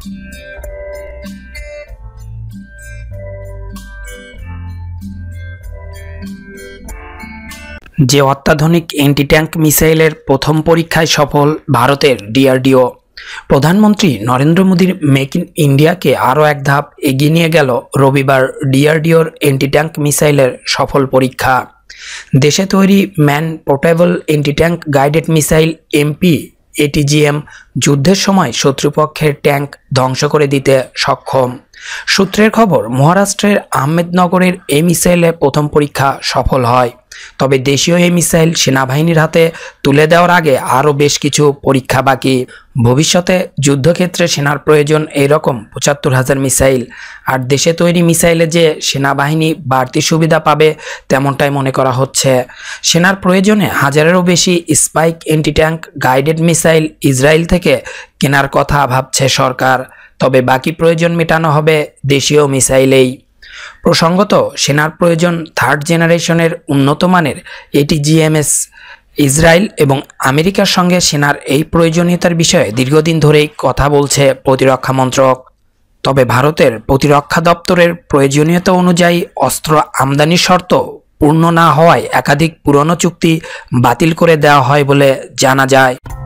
যে অত্যাধুনিক anti tank মিসাইলের প্রথম পরীক্ষায় সফল ভারতের ডিআরডিও প্রধানমন্ত্রী নরেন্দ্র মোদীর মেক ইন ইন্ডিয়াকে আরও এক ধাপ এগিয়ে নিয়ে গেল রবিবার ডিআরডিওর অ্যান্টি ট্যাঙ্ক মিসাইলের সফল পরীক্ষা দেশে তৈরি man portable anti tank guided missile MP ATGM যুদ্ধের সময় শত্রুপক্ষের ট্যাঙ্ক ধ্বংস করে দিতে সক্ষম সূত্রের খবর মহারাষ্ট্রের আহমেদনগরের এই মিসাইলে প্রথম পরীক্ষা সফল হয় তবে দেশীয় এই মিসাইল সেনাবাহিনীর হাতে তুলে দেওয়ার আগে আরও বেশ কিছু পরীক্ষা বাকি ভবিষ্যতে যুদ্ধক্ষেত্রে সেনার প্রয়োজন এইরকম পঁচাত্তর হাজার মিসাইল আর দেশে তৈরি মিসাইলে যে সেনাবাহিনী বাড়তি সুবিধা পাবে তেমনটাই মনে করা হচ্ছে সেনার প্রয়োজনে হাজারেরও বেশি spike anti tank guided missile Israel থেকে কেনার কথা ভাবছে সরকার তবে বাকি প্রয়োজন মেটানো হবে দেশীয় মিসাইলেই প্রসঙ্গত সেনার প্রয়োজন থার্ড জেনারেশনের উন্নত মানের এটি জিএমএস ইসরায়েল এবং আমেরিকার সঙ্গে সেনার এই প্রয়োজনীয়তার বিষয়ে দীর্ঘদিন ধরেই কথা বলছে প্রতিরক্ষা মন্ত্রক তবে ভারতের প্রতিরক্ষা দপ্তরের প্রয়োজনীয়তা অনুযায়ী অস্ত্র আমদানি শর্ত পূর্ণ না হওয়ায় একাধিক পুরনো চুক্তি বাতিল করে দেওয়া হয় বলে জানা যায়